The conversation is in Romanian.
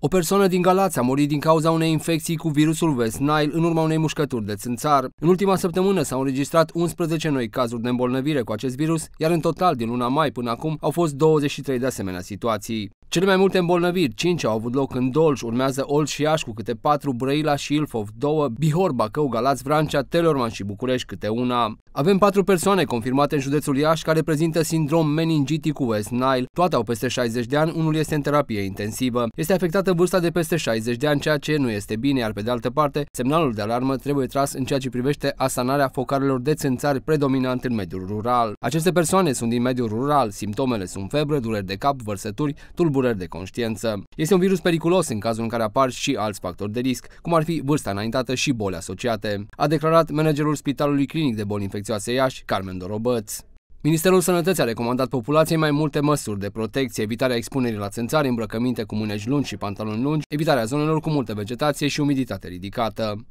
O persoană din Galați a murit din cauza unei infecții cu virusul West Nile în urma unei mușcături de țânțar. În ultima săptămână s-au înregistrat 11 noi cazuri de îmbolnăvire cu acest virus, iar în total din luna mai până acum au fost 23 de asemenea situații. Cele mai multe îmbolnăviri, 5 au avut loc în Dolj, urmează Olt și Iași cu câte 4, Brăila și Ilfov 2, Bihor, Bacău, Galați, Vrancea, Telorman și București câte una. Avem 4 persoane confirmate în județul Iași care prezintă sindrom meningitic cu West Nile. Toate au peste 60 de ani, unul este în terapie intensivă. Este afectat arată vârsta de peste 60 de ani, ceea ce nu este bine, iar pe de altă parte, semnalul de alarmă trebuie tras în ceea ce privește asanarea focarelor de țânțari predominant în mediul rural. Aceste persoane sunt din mediul rural, simptomele sunt febră, dureri de cap, vărsături, tulburări de conștiință. Este un virus periculos în cazul în care apar și alți factori de risc, cum ar fi vârsta înaintată și boli asociate, a declarat managerul Spitalului Clinic de Boli Infecțioase Iași, Carmen Dorobăț. Ministerul Sănătății a recomandat populației mai multe măsuri de protecție, evitarea expunerii la țânțari, îmbrăcăminte cu mâneci lungi și pantaloni lungi, evitarea zonelor cu multă vegetație și umiditate ridicată.